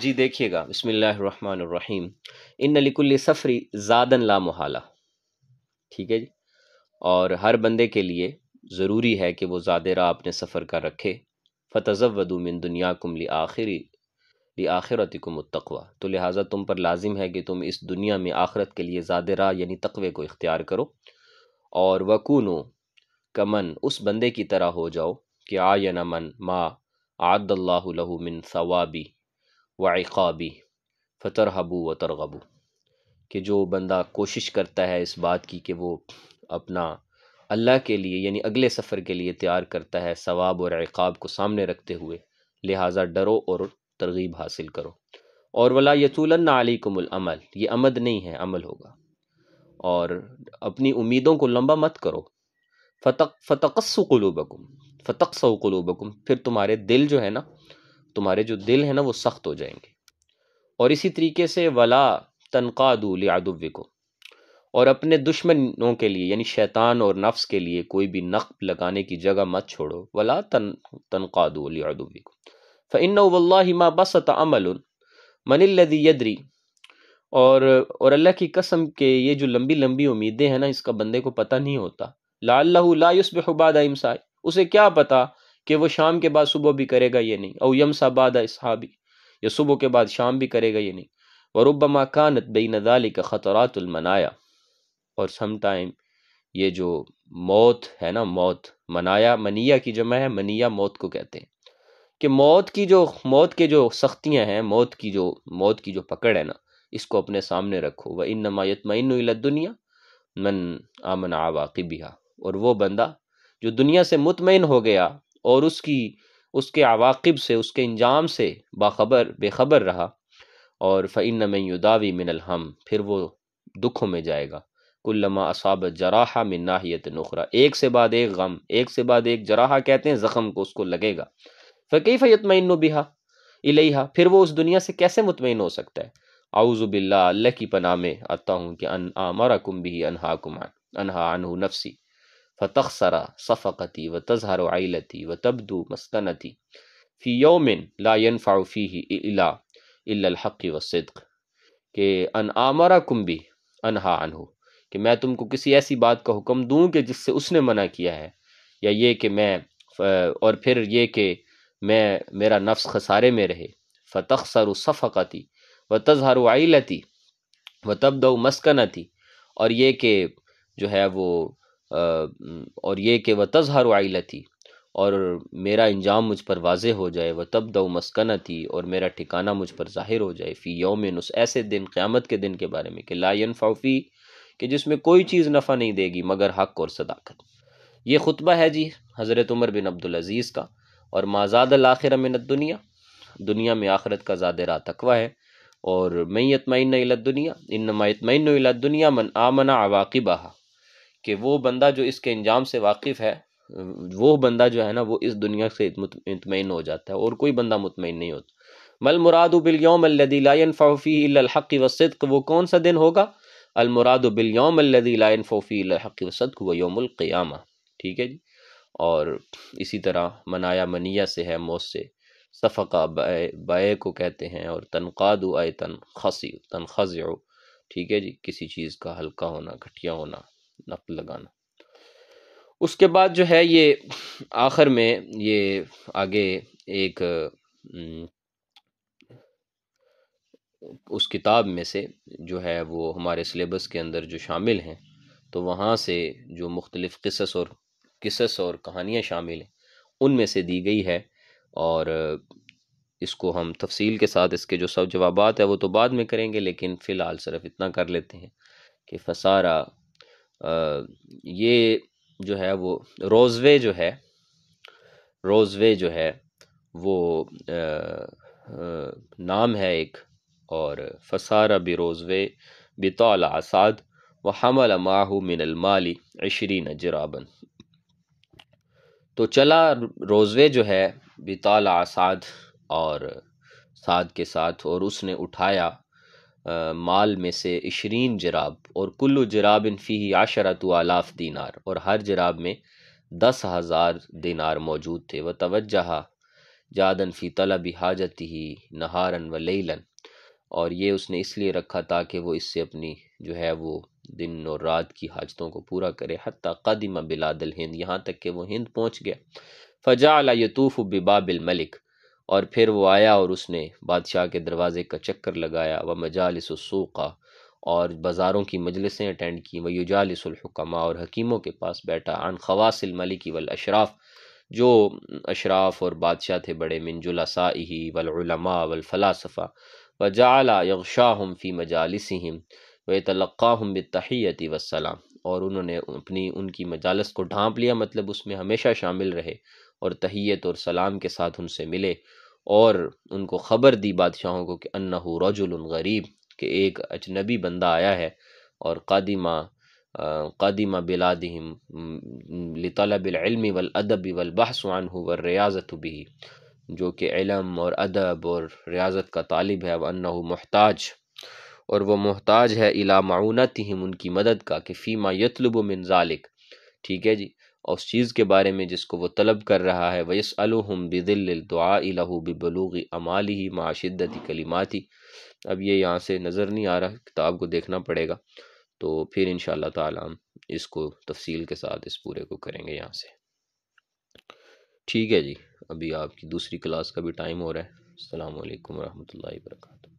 जी देखिएगा बसमीम इन लिकुल्ल सफ़री ज़ादन ला महाला ठीक है जी और हर बंदे के लिए ज़रूरी है कि वो ज़ाद राह अपने सफ़र का रखे फ़तज़व मिन दुनिया कुम ली आखिरी ली आखिरत तकवा तो लिहाजा तुम पर लाजिम है कि तुम इस दुनिया में आखरत के लिए ज़्यादा राह यानी तकवे को इख्तियार करो और वकूनो कमन उस बंदे की तरह हो जाओ कि न मन माँ आदल्लाहु लहू मिन सवाबी फ़तर हबू व तरगबू कि जो बंदा कोशिश करता है इस बात की कि वो अपना अल्लाह के लिए यानी अगले सफ़र के लिए तैयार करता है सवाब और अकाब को सामने रखते हुए लिहाजा डरो और तरगीब हासिल करो और वला यतूलन अमल ये अमद नहीं है अमल होगा और अपनी उम्मीदों को लंबा मत करो फतक फतकस्सु कलूबकुम फतकसु फिर तुम्हारे दिल जो है ना तुम्हारे जो दिल है ना वो सख्त हो जाएंगे और इसी तरीके से वला तनख्वादू लियादुव्य को और अपने दुश्मनों के लिए यानी शैतान और नफ्स के लिए कोई भी नकब लगाने की जगह मत छोड़ो वला तन तनख्वादू लियादुव्य को फ़िन वल्ला बस तमल मनिल्लदी यदरी और और अल्लाह की कसम के ये जो लंबी लंबी उम्मीदें हैं ना इसका बंदे को पता नहीं होता लाल अल्लाह बेहबाद इमसाई उसे क्या पता कि वो शाम के बाद सुबह भी करेगा ये नहीं और यम साबाद इसहाबी या सुबह के बाद शाम भी करेगा ये नहीं वरुबमा कानत बेनदाली का ख़तरातुलमनाया और समटाइम ये जो मौत है ना मौत मनाया मनिया की जमा है मनिया मौत को कहते हैं कि मौत की जो मौत के जो सख्तियां हैं मौत की जो मौत की जो पकड़ है ना इसको अपने सामने रखो वह इन नमायतमिन दुनिया मन आमन आवाक़ और वो बंदा जो दुनिया से मुतमिन हो गया और उसकी उसके अवाकब से उसके इंजाम से बाखबर बेखबर रहा और फ़ैन में युदावी मिनल हम फिर वो दुखों में जाएगा कुल्लमा असाब जराहा में नाहियत नुखरा एक से बाद एक गम एक से बाद एक जराहा कहते हैं ज़ख़म को उसको लगेगा फ़कीफ़ यतमिन बिहा इलेहा फिर वो उस दुनिया से कैसे मुतमिन हो सकता है आउज़ुबिल्ला अल्लाह की पनाह में आता हूँ कि अन आमरा कुम भी अनहा कुमान अनहा अनहू नफसी फ़तखसरा सफ़क़ती व तजहर आइलती व तबदू मस्कनती फ़ी योमिन लायन फ़ाफ़ी इला इलाहक़ व सदक के अन आमरा कुम्बी अनहा अनहू कि मैं तुमको किसी ऐसी बात का हुक्म दूं कि जिससे उसने मना किया है या ये कि मैं और फिर ये कि मैं मेरा नफ्स खसारे में रहे फ़तख सर सफ़क़ती व तजहर आइलती व तबद मस्कनती और ये कि जो है वो और ये कि वह तजहर थी और मेरा इंजाम मुझ पर वाज हो जाए वह तब दो मस्कन थी और मेरा ठिकाना मुझ पर ज़ाहिर हो जाए फ़ी योम उस ऐसे दिन क़्यामत के दिन के बारे में कि लायन फाउफ़ी कि जिसमें कोई चीज़ नफ़ा नहीं देगी मगर हक और सदाकत ये खुतबा है जी हज़रत उमर बिन अब्दुलज़ीज़ का और माजाद आखिर मिन दुनिया दुनिया में आख़रत का ज़्यादा रा तकवा है और मैं दुनिया इन नमायतमिन दुनिया मन आमना अवाकिबा कि वो बंदा जो इसके अंजाम से वाकिफ़ है वो बंदा जो है ना वो इस दुनिया से इतमिन हो जाता है और कोई बंदा मुतमिन नहीं होता मल मुराद बिलयौम फ़ोफ़ी हक़ वसद वो कौन सा दिन होगा अलमुराद बिलयौम लायन फ़ोफ़ी हक़ वसद व योमक़ियामा ठीक है जी और इसी तरह मनाया मनिया से है मौत से सफ़ा बाय को कहते हैं और तनख्वाद आय तन खसी तन ठीक है जी किसी चीज़ का हल्का होना घटिया होना नक़ लगाना उसके बाद जो है ये आखिर में ये आगे एक उस किताब में से जो है वो हमारे सिलेबस के अंदर जो शामिल हैं तो वहाँ से जो मुख्तलिफ़ किस्स और किसस और कहानियाँ शामिल हैं उनमें से दी गई है और इसको हम तफसील के साथ इसके जो सब जवाब है वो तो बाद में करेंगे लेकिन फ़िलहाल सिर्फ इतना कर लेते हैं कि फसारा ये जो है वो रोज़वे जो है रोज़वे जो है वो आ, आ, नाम है एक और फसारा बे रोज़वे बितौल आसाद व हमल माहू मिनलमाली अशरीन जराबन तो चला रोज़वे जो है बिताल आसाद और साद के साथ और उसने उठाया माल में से इशरीन जराब और कुल्लु जराब फ़ी आशरत आलाफ दिनार और हर जराब में दस हज़ार दीनार मौजूद थे व तवजहा जादन फ़ी तलब हाजत ही नहारन व लेलन और ये उसने इसलिए रखा ताकि वो इससे अपनी जो है वो दिन और रात की हाजतों को पूरा करे हती कदीम बिलादल हिंद यहाँ तक कि वो हिंद पहुँच गया फ़जा अला यतूफ़ बिबाबिल मलिक और फिर वो आया और उसने बादशाह के दरवाज़े का चक्कर लगाया व मजालसूका और बाज़ारों की मजलसें अटेंड की व युजालसलहकमा और हकीमों के पास बैठा अन खवासिलमलिकी वल अशराफ़ जो अशराफ और बादशाह थे बड़े मिनजुलसाही वलमा वलफ़लासफ़ा व जाला हम फ़ी मजालसम व तलक़ाहम बतहैती वसलाम और उन्होंने अपनी उनकी मजालस को ढांप लिया मतलब उसमें हमेशा शामिल रहे और तहैत और सलाम के साथ उनसे मिले और उनको ख़बर दी बादशाहों को कि अन्ना रजुल गरीब एक अजनबी बंदा आया है और कादिमा कादिमा बिलादिम लतलबिलमी हो व रियाजत भी जो कि इलम और अदब और रियाजत का तालिब है वन्ना मोहताज और वह मोहताज है इला माउनत हिम उनकी मदद का कि फ़ीमा यतलुब मिनजालिक ठीक है जी और उस चीज़ के बारे में जिसको वो तलब कर रहा है वयस अलहम बिदिल दुआ लहू बिबलूग अमाली ही माशिदत कलिमाती अब ये यहाँ से नज़र नहीं आ रहा किताब को देखना पड़ेगा तो फिर इन शाम इसको तफसील के साथ इस पूरे को करेंगे यहाँ से ठीक है जी अभी आपकी दूसरी क्लास का भी टाइम हो रहा है अल्लाम वरहमल वर्का